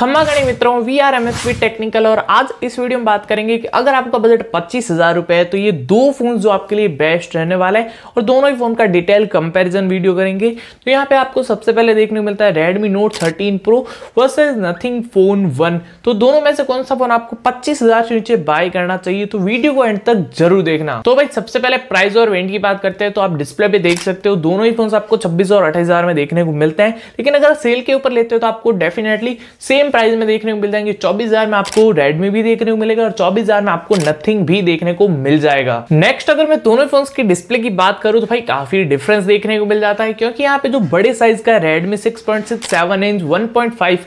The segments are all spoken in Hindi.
खम्मा गणी मित्रों we are M S Technical और आज इस वीडियो में बात करेंगे कि अगर आपका बजट पच्चीस हजार रुपए है तो ये दो फोन जो आपके लिए बेस्ट रहने वाला है और दोनों ही फोन का डिटेल कंपैरिजन वीडियो करेंगे तो यहाँ पे आपको सबसे पहले देखने को मिलता है Redmi Note thirteen Pro versus Nothing Phone one तो दोनों में से कौन सा फोन आपको पच्चीस हजार से नीचे बाय करना चाहिए तो वीडियो को एंड तक जरूर देखना तो भाई सबसे पहले प्राइस और वेंट की बात करते हैं तो आप डिस्प्ले पे देख सकते हो दोनों ही फोन आपको छब्बीस और अट्ठाईस में देखने को मिलते हैं लेकिन अगर सेल के ऊपर लेते हो तो आपको डेफिनेटली सेम प्राइस में देखने को मिल जाएंगे चौबीस में आपको रेडमी भी देखने को मिलेगा और चौबीस में आपको नथिंग भी देखने को मिल जाएगा नेक्स्ट अगर मैं दोनों फोन की डिस्प्ले की बात करूं तो भाई काफी डिफरेंस देखने को मिल जाता है क्योंकि यहाँ पे जो बड़े साइज का Redmi six inch one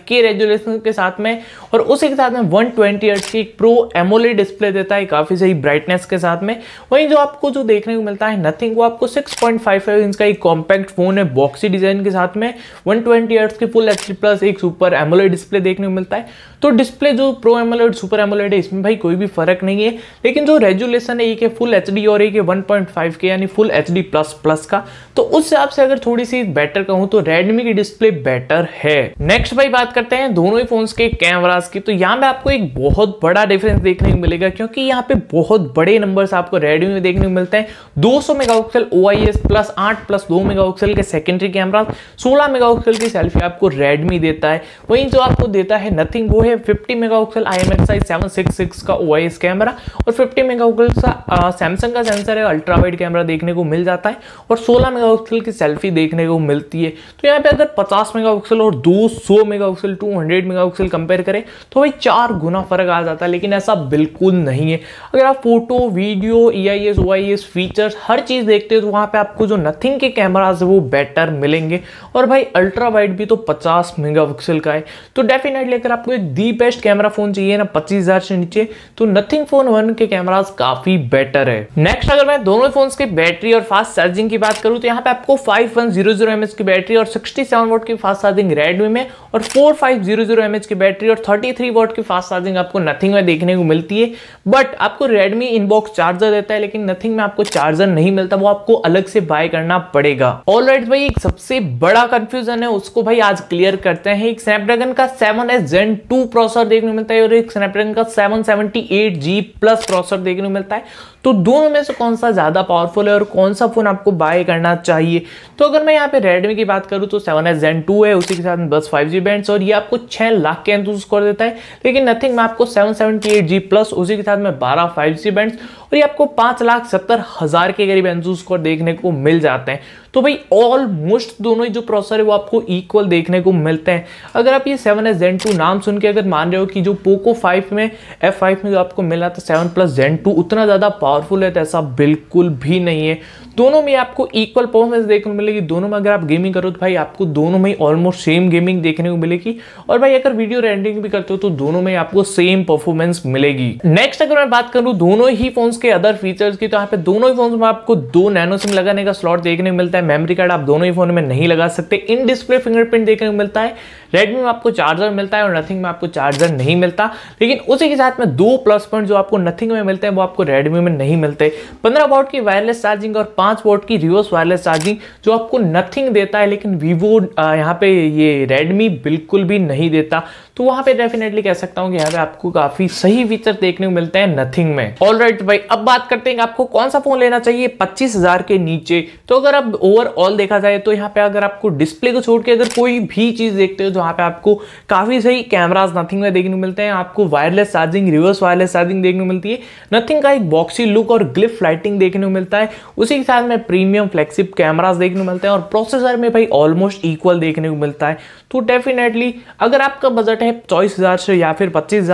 K resolution के साथ में और उसी के साथ में वन ट्वेंटी की प्रो एमोले डिस्प्ले देता है काफी सही ब्राइटनेस के साथ में वहीं जो आपको जो देखने को मिलता है नथिंग वो आपको 6.55 इंच का एक कॉम्पैक्ट फोन है बॉक्सी डिजाइन के साथ में वन ट्वेंटी की फुल एच प्लस एक सुपर एमोले डिस्प्ले देखने को मिलता है तो डिस्प्ले जो प्रो एमोलेड सुपर एमोलेड है इसमें भाई कोई भी फर्क नहीं है लेकिन जो रेजुलेशन है एक है फुल एच और एक है वन के यानी फुल एच प्लस प्लस का तो उस हिसाब से अगर थोड़ी सी बेटर कहूँ तो रेडमी की डिस्प्ले बेटर है नेक्स्ट भाई बात करते हैं दोनों ही फोन के कैमराज की तो यहाँ पे आपको एक बहुत बड़ा डिफरेंस देखने को मिलेगा क्योंकि यहाँ पे बहुत बड़े नंबर्स आपको रेडमी में देखने को मिलते हैं 200 आई एस प्लस आठ प्लस दो मेगा मेगापिक्सल के सेकेंडरी कैमरा 16 मेगापिक्सल की सेल्फी आपको रेडमी देता है वहीं जो आपको देता है नथिंग वो है fifty mega pixel I M X I seven six six का ओ आई एस कैमरा और 50 मेगापिक्सल का सैमसंग का सेंसर है अल्ट्रा वाइड कैमरा देखने को मिल जाता है और सोलह मेगा पिक्सल की सेल्फी देखने को मिलती है तो यहाँ पे अगर पचास मेगा पिक्सल और दो सौ mega pixel two hundred mega pixel compare करें तो भाई चार गुना फर्क आ जाता है लेकिन ऐसा बिल्कुल नहीं है अगर आप photo video E I S O I S features हर चीज़ देखते हो तो वहाँ पर आपको जो नथिंग के कैमराज है वो बेटर मिलेंगे और भाई अल्ट्रा वाइड भी तो पचास मेगा पिक्सल का है तो डेफिनेट डेफिनेटली अगर आपको एक दी बेस्ट कैमरा फोन चाहिए ना पच्चीस हजार से नीचे तो नथिंग फोन वन के कैमराज काफी बेटर है नेक्स्ट अगर मैं दोनों फोन की बैटरी और फास्ट चार्जिंग की बात करूं तो यहाँ पे आपको five one zero zero M की बैटरी और सिक्सटी सेवन वोट की फास्ट चार्जिंग रेडमी में और four five zero zero M की बैटरी और थर्टी थ्री वोट की फास्ट चार्जिंग आपको नथिंग में देखने को मिलती है बट आपको रेडमी इनबॉक्स चार्जर देता है लेकिन नथिंग में आपको चार्जर नहीं मिलता वो आपको अलग से बाय करना पड़ेगा ऑल right, भाई एक सबसे बड़ा कंफ्यूजन है उसको भाई आज क्लियर करते हैं एक स्नैपड्रैगन का seven seven S gen two processor देखने को मिलता है और एक स्नैपड्रैगन का seven seventy eight G plus processor देखने को मिलता है तो दोनों में से कौन सा ज़्यादा पावरफुल है और कौन सा फ़ोन आपको बाय करना चाहिए तो अगर मैं यहाँ पे रेडमी की बात करूँ तो सेवन एस जेन टू है उसी के साथ बस फाइव जी बैंड और ये आपको छः लाख के अंदर स्कोर देता है लेकिन नथिंग में आपको seven seventy eight G plus उसी के साथ में बारह फाइव जी बैंड और ये आपको पाँच लाख सत्तर हज़ार के करीब एंजू स्कोर देखने को मिल जाते हैं तो भाई ऑलमोस्ट दोनों ही जो प्रोसेसर है वो आपको इक्वल देखने को मिलते हैं अगर आप ये सेवन एस जेन टू नाम सुन के अगर मान रहे हो कि जो पोको फाइव में एफ फाइव में जो आपको मिला था सेवन प्लस जेन टू उतना ज़्यादा पावरफुल है तो ऐसा बिल्कुल भी नहीं है दोनों में आपको इक्वल परफॉर्मेंस देखने को मिलेगी दोनों में अगर आप गेमिंग करो तो भाई आपको दोनों में ऑलमोस्ट सेम गेमिंग देखने को मिलेगी और भाई अगर वीडियो रेंडिंग भी करते हो तो दोनों में आपको सेम परफॉर्मेंस मिलेगी नेक्स्ट अगर मैं बात करूँ दोनों ही फोन्स के अदर फीचर्स की तो यहाँ पे दोनों ही फोन्स में आपको दो नैनो सिम लगाने का स्लॉट देखने को मिलता है है मेमोरी कार्ड आप दोनों ही फ़ोन में नहीं लगा सकते इन डिस्प्ले फिंगरप्रिंट देखने को मिलता है रेडमी में आपको चार्जर मिलता है और नथिंग में आपको चार्जर नहीं मिलता लेकिन उसी के साथ में दो प्लस पॉइंट जो आपको नथिंग में मिलते हैं वो आपको रेडमी में नहीं मिलते पंद्रह वोट की वायरलेस चार्जिंग और पाँच वोट की रिवर्स वायरलेस चार्जिंग जो आपको नथिंग देता है लेकिन वीवो यहाँ पे ये रेडमी बिल्कुल भी नहीं देता तो वहाँ पे डेफिनेटली कह सकता हूँ कि यहाँ पे आपको काफ़ी सही फीचर देखने को मिलते हैं नथिंग में ऑल right, भाई अब बात करते हैं आपको कौन सा फ़ोन लेना चाहिए पच्चीस के नीचे तो अगर आप ओवरऑल देखा जाए तो यहाँ पे अगर आपको डिस्प्ले को छोड़ के अगर कोई भी चीज़ देखते हो जहाँ पे आपको काफ़ी सही कैमराज नथिंग में देखने को मिलते हैं आपको wireless charging reverse wireless charging देखने को मिलती है नथिंग का एक बॉक्सी लुक और ग्लिफ लाइटिंग देखने को मिलता है उसी के साथ में प्रीमियम फ्लेक्सिप कैमराज देखने को मिलते हैं और प्रोसेसर में भाई ऑलमोस्ट इक्वल देखने को मिलता है तो डेफिनेटली अगर आपका बजट है चौबीस से या फिर पच्चीस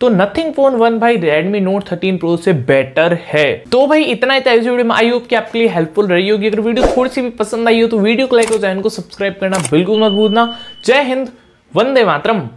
तो नथिंग फोन वन भाई रेडमी नोट थर्टीन प्रो से बेटर है तो भाई इतना ही था इस वीडियो में आई होप कि आपके लिए हेल्पफुल रही होगी अगर वीडियो थोड़ी सी भी पसंद आई हो तो वीडियो को लाइक और चैनल को सब्सक्राइब करना बिल्कुल मत भूलना जय हिंद वंदे मातरम